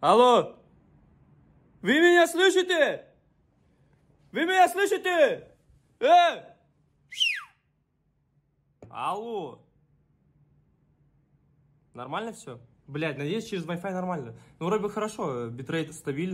Алло! Вы меня слышите? Вы меня слышите? Э! Алло! Нормально все? Блять, надеюсь, через Wi-Fi нормально. Ну, вроде бы хорошо, э, битрейт стабильный.